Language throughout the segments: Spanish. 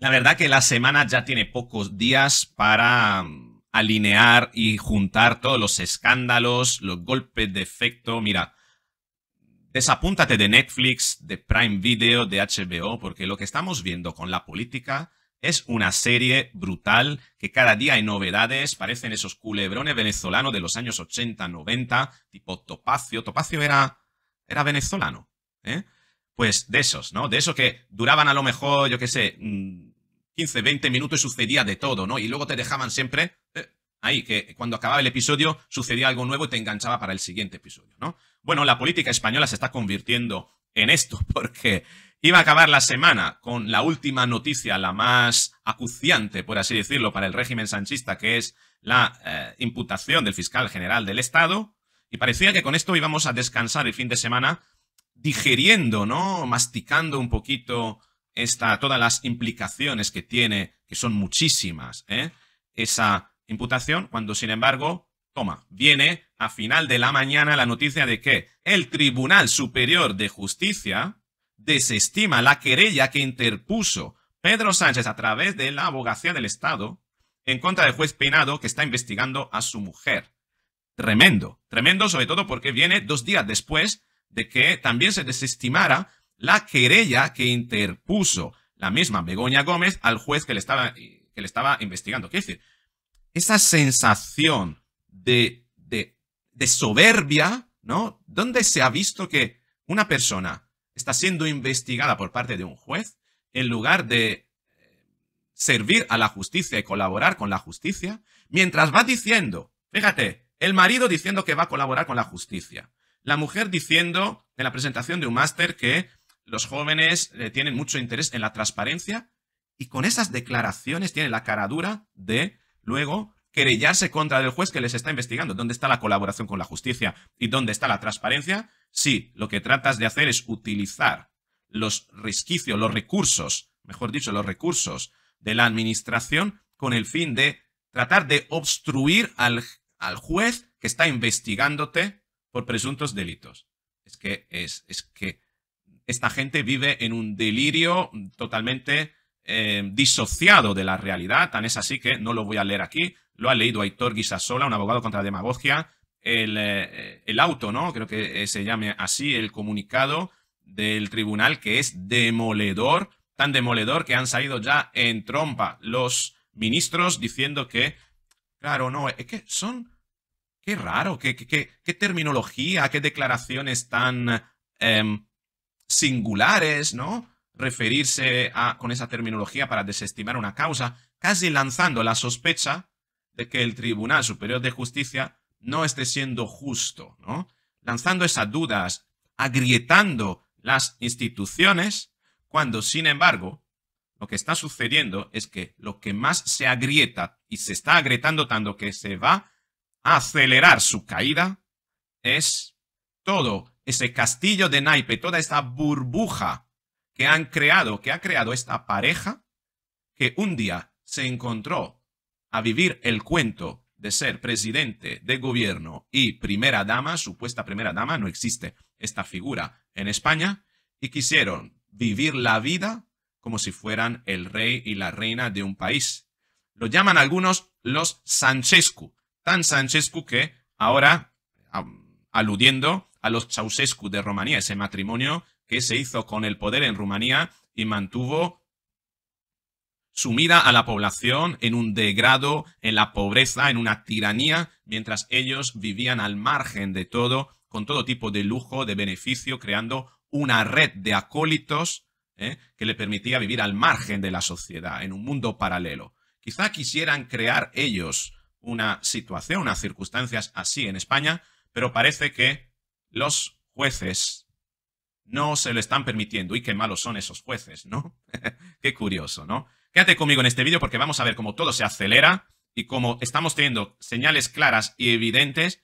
La verdad que la semana ya tiene pocos días para mm, alinear y juntar todos los escándalos, los golpes de efecto. Mira, desapúntate de Netflix, de Prime Video, de HBO, porque lo que estamos viendo con la política es una serie brutal que cada día hay novedades, parecen esos culebrones venezolanos de los años 80, 90, tipo Topacio. Topacio era, era venezolano, ¿eh? Pues de esos, ¿no? De esos que duraban a lo mejor, yo qué sé, mm, 15, 20 minutos sucedía de todo, ¿no? Y luego te dejaban siempre eh, ahí, que cuando acababa el episodio sucedía algo nuevo y te enganchaba para el siguiente episodio, ¿no? Bueno, la política española se está convirtiendo en esto porque iba a acabar la semana con la última noticia, la más acuciante, por así decirlo, para el régimen sanchista, que es la eh, imputación del fiscal general del Estado. Y parecía que con esto íbamos a descansar el fin de semana digiriendo, ¿no? Masticando un poquito todas las implicaciones que tiene, que son muchísimas, ¿eh? esa imputación, cuando sin embargo, toma, viene a final de la mañana la noticia de que el Tribunal Superior de Justicia desestima la querella que interpuso Pedro Sánchez a través de la abogacía del Estado en contra del juez Peinado que está investigando a su mujer. Tremendo, tremendo sobre todo porque viene dos días después de que también se desestimara la querella que interpuso la misma Begoña Gómez al juez que le estaba, que le estaba investigando. Quiero decir, esa sensación de, de, de soberbia, ¿no? ¿Dónde se ha visto que una persona está siendo investigada por parte de un juez en lugar de eh, servir a la justicia y colaborar con la justicia, mientras va diciendo, fíjate, el marido diciendo que va a colaborar con la justicia, la mujer diciendo en la presentación de un máster que los jóvenes eh, tienen mucho interés en la transparencia y con esas declaraciones tienen la cara dura de luego querellarse contra el juez que les está investigando. ¿Dónde está la colaboración con la justicia y dónde está la transparencia? Si lo que tratas de hacer es utilizar los resquicios, los recursos, mejor dicho, los recursos de la administración con el fin de tratar de obstruir al, al juez que está investigándote por presuntos delitos. Es que es, es que esta gente vive en un delirio totalmente eh, disociado de la realidad, tan es así que no lo voy a leer aquí, lo ha leído Aitor Guisasola, un abogado contra la demagogia, el, eh, auto, ¿no? Creo que eh, se llame así, el comunicado del tribunal que es demoledor, tan demoledor que han salido ya en trompa los ministros diciendo que, claro, no, es que son... Qué raro, qué, qué, terminología, qué declaraciones tan em, singulares, ¿no? Referirse a, con esa terminología para desestimar una causa, casi lanzando la sospecha de que el Tribunal Superior de Justicia no esté siendo justo, ¿no? Lanzando esas dudas, agrietando las instituciones, cuando sin embargo lo que está sucediendo es que lo que más se agrieta y se está agrietando tanto que se va a acelerar su caída es todo ese castillo de naipe, toda esta burbuja que han creado, que ha creado esta pareja, que un día se encontró a vivir el cuento de ser presidente de gobierno y primera dama, supuesta primera dama, no existe esta figura en España, y quisieron vivir la vida como si fueran el rey y la reina de un país. Lo llaman algunos los Sanchescu, tan Sanchescu que ahora, aludiendo a los Ceausescu de Rumanía, ese matrimonio que se hizo con el poder en Rumanía y mantuvo sumida a la población en un degrado, en la pobreza, en una tiranía, mientras ellos vivían al margen de todo, con todo tipo de lujo, de beneficio, creando una red de acólitos ¿eh? que le permitía vivir al margen de la sociedad, en un mundo paralelo. Quizá quisieran crear ellos una situación, unas circunstancias así en España, pero parece que los jueces no se lo están permitiendo. Y qué malos son esos jueces, ¿no? qué curioso, ¿no? Quédate conmigo en este vídeo porque vamos a ver cómo todo se acelera y cómo estamos teniendo señales claras y evidentes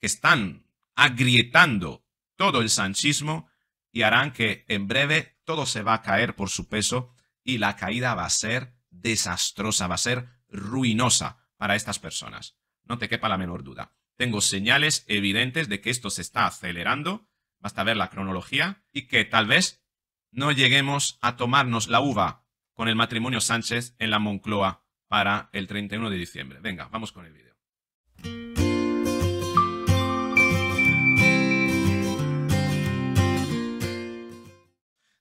que están agrietando todo el sanchismo y harán que en breve todo se va a caer por su peso y la caída va a ser desastrosa, va a ser ruinosa para estas personas. No te quepa la menor duda. Tengo señales evidentes de que esto se está acelerando, basta ver la cronología, y que tal vez no lleguemos a tomarnos la uva con el matrimonio Sánchez en la Moncloa para el 31 de diciembre. Venga, vamos con el vídeo.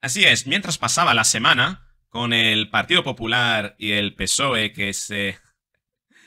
Así es, mientras pasaba la semana con el Partido Popular y el PSOE que se...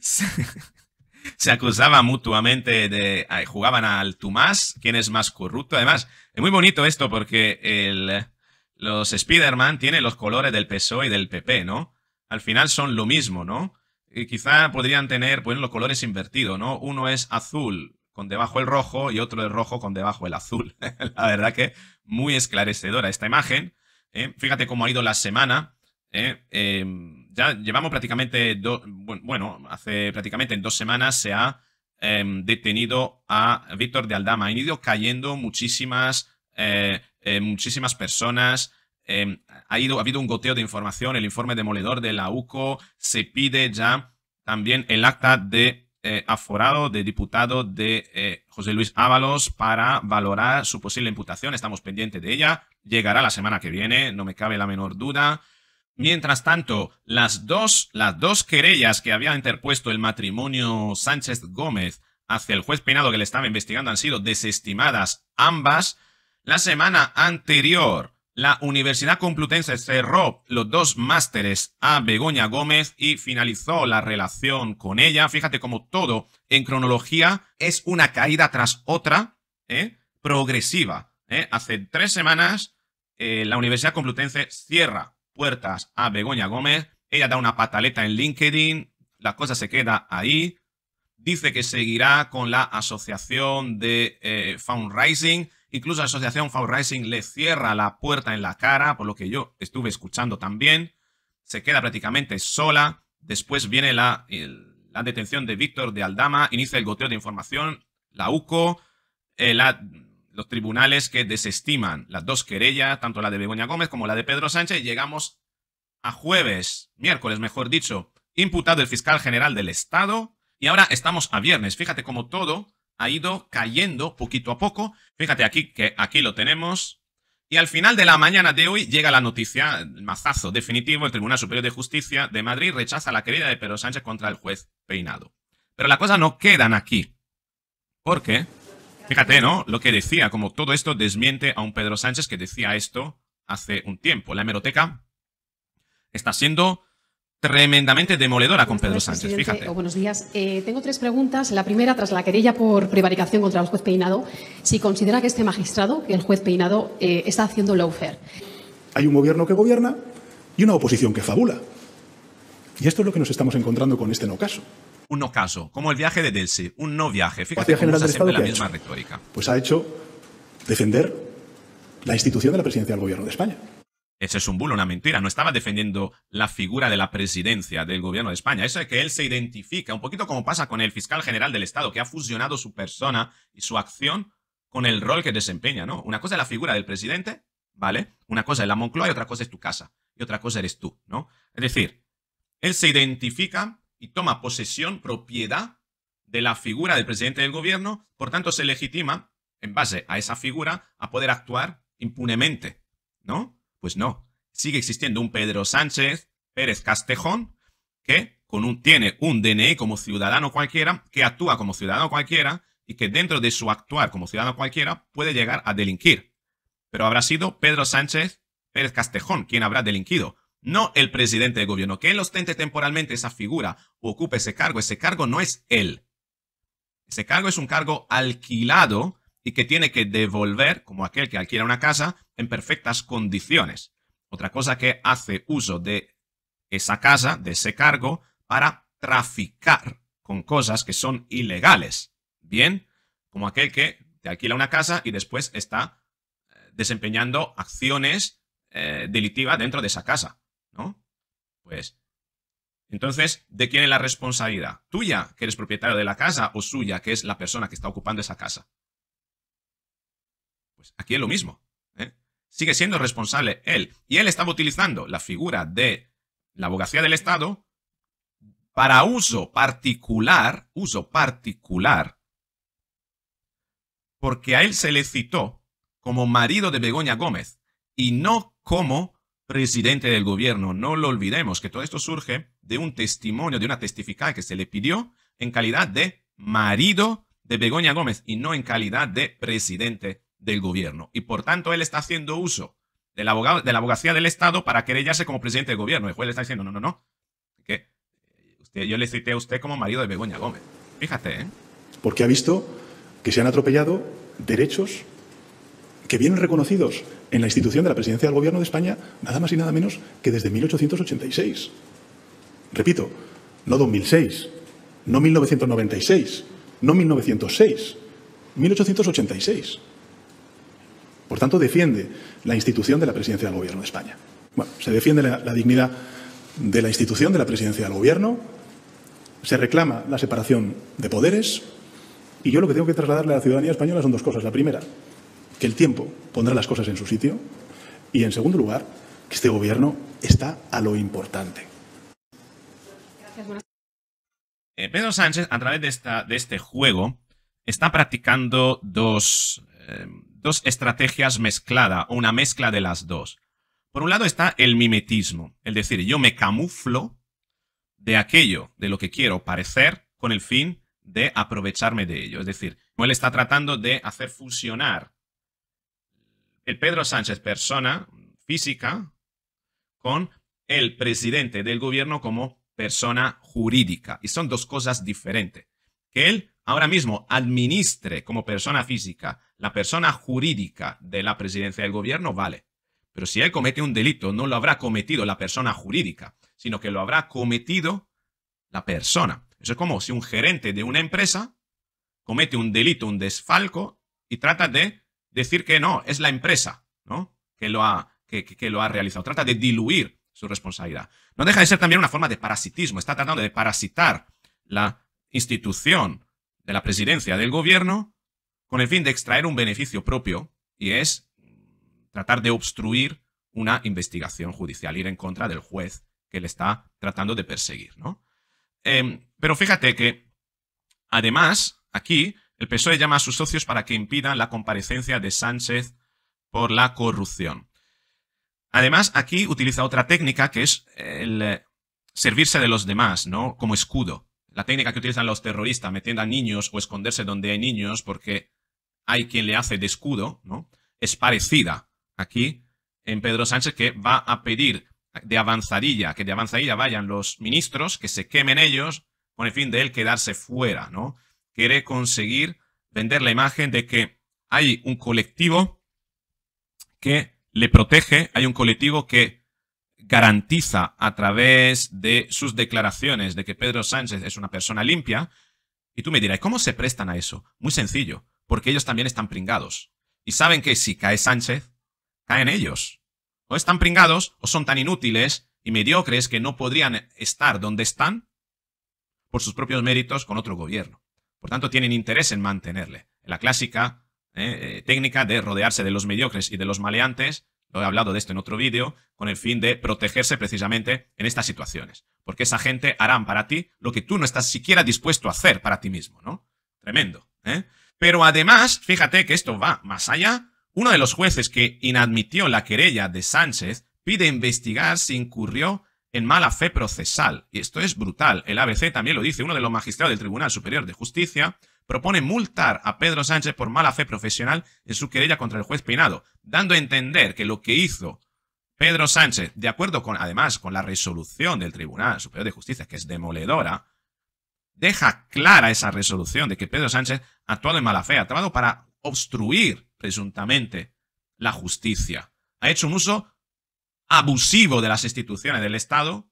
se se acusaban mutuamente de... jugaban al tú más, quién es más corrupto. Además, es muy bonito esto porque el, los Spider-Man tienen los colores del PSOE y del PP, ¿no? Al final son lo mismo, ¿no? Y quizá podrían tener, pues, los colores invertidos, ¿no? Uno es azul con debajo el rojo y otro es rojo con debajo el azul. la verdad que muy esclarecedora esta imagen. ¿eh? Fíjate cómo ha ido la semana. ¿eh? eh ya llevamos prácticamente dos, bueno, hace prácticamente dos semanas se ha em, detenido a Víctor de Aldama. Han ido cayendo muchísimas, eh, eh, muchísimas personas. Em, ha, ido, ha habido un goteo de información, el informe demoledor de la UCO, se pide ya también el acta de eh, aforado de diputado de José Luis Ábalos para valorar su posible imputación, estamos pendientes de ella, llegará la semana que viene, no me cabe la menor duda. Mientras tanto, las dos, querellas que había interpuesto el matrimonio Sánchez Gómez hacia el juez penado que le estaba investigando han sido desestimadas ambas. La semana anterior, la Universidad Complutense cerró los dos másteres a Begoña Gómez y finalizó la relación con ella. Fíjate cómo todo en cronología es una caída tras otra, ¿eh? progresiva. ¿eh? Hace tres semanas, eh, la Universidad Complutense cierra puertas a Begoña Gómez. Ella da una pataleta en LinkedIn. La cosa se queda ahí. Dice que seguirá con la asociación de eh, Found Rising, Incluso la asociación Rising le cierra la puerta en la cara, por lo que yo estuve escuchando también. Se queda prácticamente sola. Después viene la, la detención de Víctor de Aldama. Inicia el goteo de información. La UCO. Eh, la los tribunales que desestiman las dos querellas, tanto la de Begoña Gómez como la de Pedro Sánchez, llegamos a jueves, miércoles mejor dicho, imputado el fiscal general del Estado, y ahora estamos a viernes. Fíjate cómo todo ha ido cayendo poquito a poco. Fíjate aquí que aquí lo tenemos. Y al final de la mañana de hoy llega la noticia, el mazazo definitivo, el Tribunal Superior de Justicia de Madrid rechaza la querella de Pedro Sánchez contra el juez Peinado. Pero las cosas no quedan aquí. ¿Por Porque Fíjate, ¿no? Lo que decía, como todo esto desmiente a un Pedro Sánchez que decía esto hace un tiempo. La hemeroteca está siendo tremendamente demoledora con Pedro Sánchez. Fíjate. Oh, buenos días. Eh, tengo tres preguntas. La primera, tras la querella por prevaricación contra el juez Peinado, si considera que este magistrado, que el juez Peinado, eh, está haciendo lawfare. Hay un gobierno que gobierna y una oposición que fabula. Y esto es lo que nos estamos encontrando con este no caso un no caso, como el viaje de Delsi, un no viaje. Fíjate cómo siempre la misma retórica. Pues ha hecho defender la institución de la presidencia del gobierno de España. Ese es un bulo, una mentira. No estaba defendiendo la figura de la presidencia del gobierno de España. Eso es que él se identifica, un poquito como pasa con el fiscal general del Estado, que ha fusionado su persona y su acción con el rol que desempeña, ¿no? Una cosa es la figura del presidente, ¿vale? Una cosa es la Moncloa y otra cosa es tu casa. Y otra cosa eres tú, ¿no? Es decir, él se identifica y toma posesión, propiedad de la figura del presidente del gobierno, por tanto se legitima, en base a esa figura, a poder actuar impunemente, ¿no? Pues no, sigue existiendo un Pedro Sánchez Pérez Castejón, que con un, tiene un DNI e como ciudadano cualquiera, que actúa como ciudadano cualquiera y que dentro de su actuar como ciudadano cualquiera puede llegar a delinquir. Pero habrá sido Pedro Sánchez Pérez Castejón quien habrá delinquido, no el presidente de gobierno. Que él ostente temporalmente esa figura, ocupe ese cargo. Ese cargo no es él. Ese cargo es un cargo alquilado y que tiene que devolver, como aquel que alquila una casa, en perfectas condiciones. Otra cosa que hace uso de esa casa, de ese cargo, para traficar con cosas que son ilegales. Bien, como aquel que te alquila una casa y después está eh, desempeñando acciones eh, delictivas dentro de esa casa. ¿no? Pues, entonces, ¿de quién es la responsabilidad? ¿Tuya, que eres propietario de la casa, o suya, que es la persona que está ocupando esa casa? Pues aquí es lo mismo. ¿eh? Sigue siendo responsable él. Y él estaba utilizando la figura de la abogacía del Estado para uso particular, uso particular, porque a él se le citó como marido de Begoña Gómez y no como presidente del gobierno. No lo olvidemos que todo esto surge de un testimonio, de una testificada que se le pidió en calidad de marido de Begoña Gómez y no en calidad de presidente del gobierno. Y por tanto, él está haciendo uso de la abogacía del Estado para querellarse como presidente del gobierno. El juez le está diciendo, no, no, no. Que usted, yo le cité a usted como marido de Begoña Gómez. Fíjate, ¿eh? Porque ha visto que se han atropellado derechos que vienen reconocidos en la institución de la presidencia del Gobierno de España nada más y nada menos que desde 1886. Repito, no 2006, no 1996, no 1906, 1886. Por tanto, defiende la institución de la presidencia del Gobierno de España. Bueno, se defiende la, la dignidad de la institución de la presidencia del Gobierno, se reclama la separación de poderes y yo lo que tengo que trasladarle a la ciudadanía española son dos cosas. La primera, que el tiempo pondrá las cosas en su sitio y, en segundo lugar, que este Gobierno está a lo importante. Eh, Pedro Sánchez, a través de, este juego, está practicando dos, eh, dos estrategias mezcladas, o una mezcla de las dos. Por un lado está el mimetismo, es decir, yo me camuflo de aquello, de lo que quiero parecer, con el fin de aprovecharme de ello. Es decir, él está tratando de hacer fusionar el Pedro Sánchez persona física con el presidente del gobierno como persona jurídica. Y son dos cosas diferentes. Que él ahora mismo administre como persona física la persona jurídica de la presidencia del gobierno, vale. Pero si él comete un delito, no lo habrá cometido la persona jurídica, sino que lo habrá cometido la persona. Eso es como si un gerente de una empresa comete un delito, un desfalco, y trata de decir que no, es la empresa ¿no? que, lo ha, que, lo ha realizado. Trata de diluir su responsabilidad. No deja de ser también una forma de parasitismo. Está tratando de parasitar la institución de la presidencia del gobierno con el fin de extraer un beneficio propio y es tratar de obstruir una investigación judicial, ir en contra del juez que le está tratando de perseguir, ¿no? Em, pero fíjate que, además, aquí el PSOE llama a sus socios para que impidan la comparecencia de Sánchez por la corrupción. Además, aquí utiliza otra técnica que es el eh, servirse de los demás, ¿no? Como escudo. La técnica que utilizan los terroristas, metiendo a niños o esconderse donde hay niños porque hay quien le hace de escudo, ¿no? Es parecida aquí en Pedro Sánchez que va a pedir de avanzadilla, que de avanzadilla vayan los ministros, que se quemen ellos, con el fin de él quedarse fuera, ¿no? quiere conseguir vender la imagen de que hay un colectivo que le protege, hay un colectivo que garantiza a través de sus declaraciones de que Pedro Sánchez es una persona limpia. Y tú me dirás, ¿cómo se prestan a eso? Muy sencillo, porque ellos también están pringados. Y saben que si cae Sánchez, caen ellos. O están pringados, o son tan inútiles y mediocres que no podrían estar donde están por sus propios méritos con otro gobierno. Por tanto, tienen interés en mantenerle. La clásica eh, eh, técnica de rodearse de los mediocres y de los maleantes, lo he hablado de esto en otro vídeo, con el fin de protegerse precisamente en estas situaciones. Porque esa gente harán para ti lo que tú no estás siquiera dispuesto a hacer para ti mismo, ¿no? Tremendo, ¿eh? Pero además, fíjate que esto va más allá. Uno de los jueces que inadmitió la querella de Sánchez pide investigar si incurrió en mala fe procesal. Y esto es brutal. El ABC también lo dice. Uno de los magistrados del Tribunal Superior de Justicia propone multar a Pedro Sánchez por mala fe profesional en su querella contra el juez Peinado, dando a entender que lo que hizo Pedro Sánchez, de acuerdo con, además, con la resolución del Tribunal Superior de Justicia, que es demoledora, deja clara esa resolución de que Pedro Sánchez ha actuado en mala fe, ha actuado para obstruir presuntamente la justicia. Ha hecho un uso abusivo de las instituciones del Estado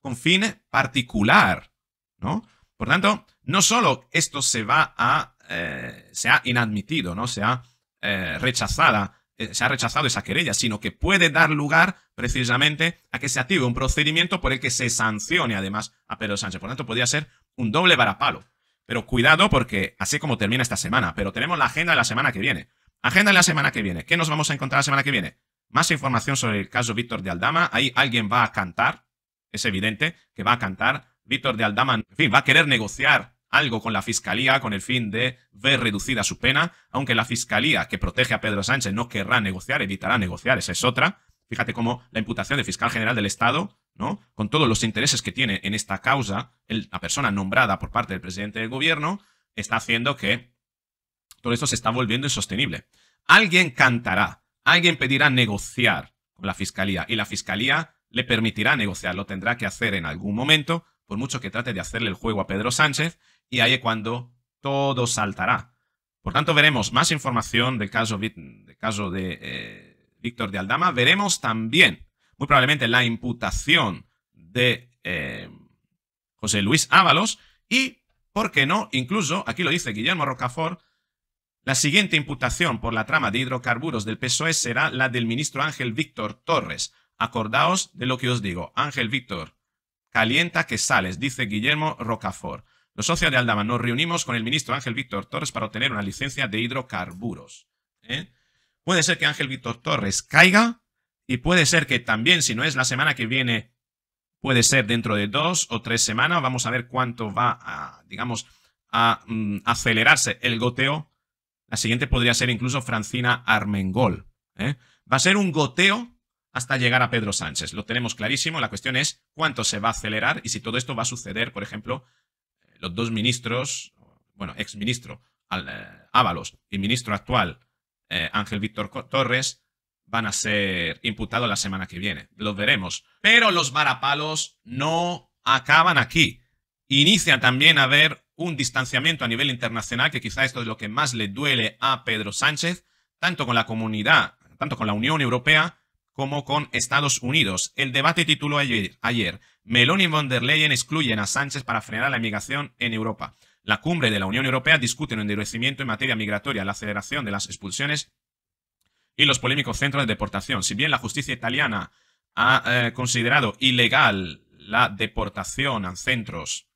con fin particular, ¿no? Por tanto, no solo esto se va a... Eh, se ha inadmitido, ¿no? Se ha eh, rechazada, eh, se ha rechazado esa querella, sino que puede dar lugar precisamente a que se active un procedimiento por el que se sancione además a Pedro Sánchez. Por tanto, podría ser un doble varapalo. Pero cuidado porque así como termina esta semana, pero tenemos la agenda de la semana que viene. Agenda de la semana que viene. ¿Qué nos vamos a encontrar la semana que viene? Más información sobre el caso Víctor de Aldama. Ahí alguien va a cantar. Es evidente que va a cantar. Víctor de Aldama, en fin, va a querer negociar algo con la fiscalía con el fin de ver reducida su pena, aunque la fiscalía que protege a Pedro Sánchez no querrá negociar, evitará negociar, esa es otra. Fíjate cómo la imputación de fiscal general del Estado, ¿no? Con todos los intereses que tiene en esta causa, la persona nombrada por parte del presidente del gobierno, está haciendo que todo esto se está volviendo insostenible. Alguien cantará alguien pedirá negociar con la fiscalía y la fiscalía le permitirá negociar, lo tendrá que hacer en algún momento, por mucho que trate de hacerle el juego a Pedro Sánchez, y ahí es cuando todo saltará. Por tanto, veremos más información del caso, de eh, Víctor de Aldama. Veremos también, muy probablemente, la imputación de eh, José Luis Ábalos y, ¿por qué no? Incluso, aquí lo dice Guillermo Rocafort, la siguiente imputación por la trama de hidrocarburos del PSOE será la del ministro Ángel Víctor Torres. Acordaos de lo que os digo. Ángel Víctor, calienta que sales, dice Guillermo Rocafort. Los socios de Aldama nos reunimos con el ministro Ángel Víctor Torres para obtener una licencia de hidrocarburos. ¿eh? Puede ser que Ángel Víctor Torres caiga y puede ser que también, si no es la semana que viene, puede ser dentro de dos o tres semanas. Vamos a ver cuánto va a, digamos, a mm, acelerarse el goteo la siguiente podría ser incluso Francina Armengol. ¿eh? Va a ser un goteo hasta llegar a Pedro Sánchez. Lo tenemos clarísimo. La cuestión es cuánto se va a acelerar y si todo esto va a suceder, por ejemplo, eh, los dos ministros, bueno, exministro eh, Ábalos y ministro actual Ángel Víctor Torres, van a ser imputados la semana que viene. Lo veremos. Pero los varapalos no acaban aquí. Inicia también a ver un distanciamiento a nivel internacional, que quizá esto es lo que más le duele a Pedro Sánchez, tanto con la comunidad, tanto con la Unión Europea como con Estados Unidos. El debate tituló ayer, Meloni y von der Leyen excluyen a Sánchez para frenar la migración en Europa. La cumbre de la Unión Europea discute el endurecimiento en materia migratoria, la aceleración de las expulsiones y los polémicos centros de deportación. Si bien la justicia italiana ha eh, considerado ilegal la deportación a centros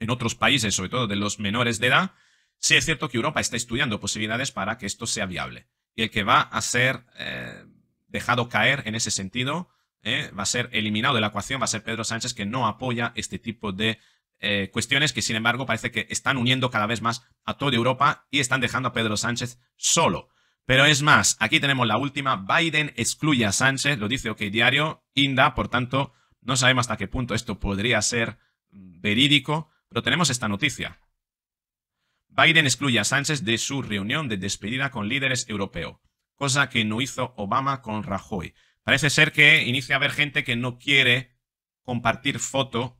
en otros países, sobre todo de los menores de edad, sí es cierto que Europa está estudiando posibilidades para que esto sea viable. Y el que va a ser eh, dejado caer en ese sentido, eh, va a ser eliminado de la ecuación, va a ser Pedro Sánchez que no apoya este tipo de eh, cuestiones que, sin embargo, parece que están uniendo cada vez más a toda Europa y están dejando a Pedro Sánchez solo. Pero es más, aquí tenemos la última. Biden excluye a Sánchez, lo dice OK Diario, INDA, por tanto, no sabemos hasta qué punto esto podría ser mm, verídico. Pero tenemos esta noticia. Biden excluye a Sánchez de su reunión de despedida con líderes europeos, cosa que no hizo Obama con Rajoy. Parece ser que inicia a haber gente que no quiere compartir foto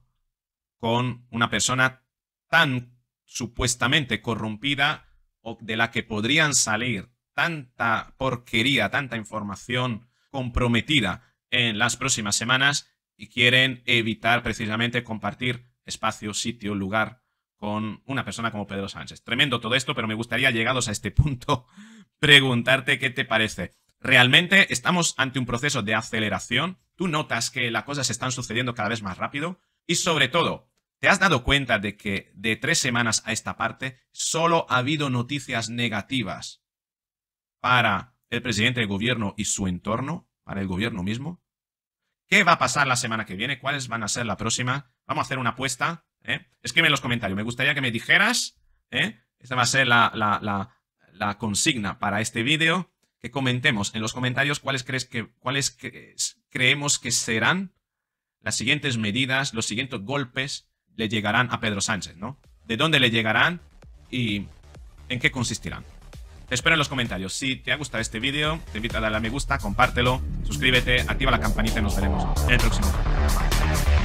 con una persona tan supuestamente corrompida o de la que podrían salir tanta porquería, tanta información comprometida en las próximas semanas y quieren evitar precisamente compartir espacio, sitio, lugar con una persona como Pedro Sánchez. Tremendo todo esto, pero me gustaría, llegados a este punto, preguntarte qué te parece. ¿Realmente estamos ante un proceso de aceleración? ¿Tú notas que las cosas están sucediendo cada vez más rápido? Y sobre todo, ¿te has dado cuenta de que de tres semanas a esta parte solo ha habido noticias negativas para el presidente del gobierno y su entorno, para el gobierno mismo? ¿Qué va a pasar la semana que viene? ¿Cuáles van a ser la próxima? Vamos a hacer una apuesta. ¿eh? Escribe en los comentarios. Me gustaría que me dijeras. ¿eh? Esta va a ser la, consigna para este vídeo. Que comentemos en los comentarios cuáles, crees que, cuáles creemos que serán las siguientes medidas, los siguientes golpes le llegarán a Pedro Sánchez, ¿no? ¿De dónde le llegarán y en qué consistirán? Te espero en los comentarios. Si te ha gustado este vídeo, te invito a darle a me gusta, compártelo, suscríbete, activa la campanita y nos veremos en el próximo.